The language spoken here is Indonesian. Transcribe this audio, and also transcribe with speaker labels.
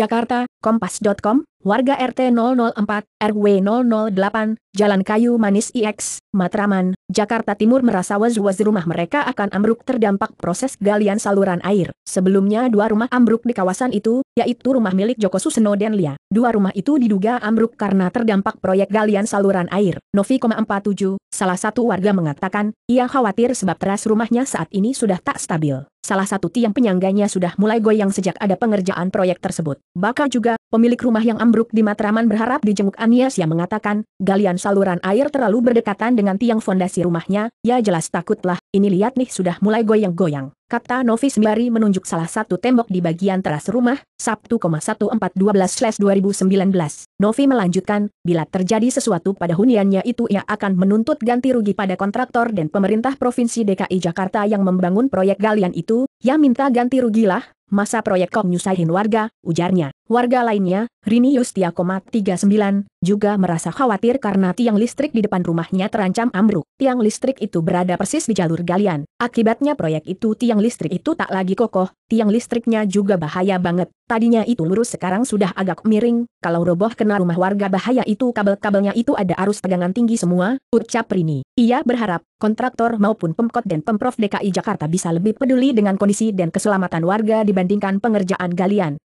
Speaker 1: Jakarta, Kompas.com, warga RT 004, RW 008, Jalan Kayu Manis IX, Matraman, Jakarta Timur merasa was-was rumah mereka akan ambruk terdampak proses galian saluran air. Sebelumnya dua rumah ambruk di kawasan itu, yaitu rumah milik Joko Suseno dan Lia. Dua rumah itu diduga ambruk karena terdampak proyek galian saluran air. Novi,47, salah satu warga mengatakan, ia khawatir sebab teras rumahnya saat ini sudah tak stabil. Salah satu tiang penyangganya sudah mulai goyang sejak ada pengerjaan proyek tersebut. Bakal juga, pemilik rumah yang ambruk Ambruk di Matraman berharap dijenguk Anies yang mengatakan, galian saluran air terlalu berdekatan dengan tiang fondasi rumahnya, ya jelas takutlah, ini lihat nih sudah mulai goyang-goyang. Kata Novi Sembari menunjuk salah satu tembok di bagian teras rumah, Sabtu 1412-2019. Novi melanjutkan, bila terjadi sesuatu pada huniannya itu ia akan menuntut ganti rugi pada kontraktor dan pemerintah Provinsi DKI Jakarta yang membangun proyek galian itu, ya minta ganti rugilah, masa proyek kok nyusahin warga, ujarnya. Warga lainnya, Rini 39, juga merasa khawatir karena tiang listrik di depan rumahnya terancam ambruk. Tiang listrik itu berada persis di jalur galian. Akibatnya proyek itu tiang listrik itu tak lagi kokoh, tiang listriknya juga bahaya banget. Tadinya itu lurus sekarang sudah agak miring, kalau roboh kena rumah warga bahaya itu kabel-kabelnya itu ada arus tegangan tinggi semua, ucap Rini. Ia berharap, kontraktor maupun Pemkot dan Pemprov DKI Jakarta bisa lebih peduli dengan kondisi dan keselamatan warga dibandingkan pengerjaan galian.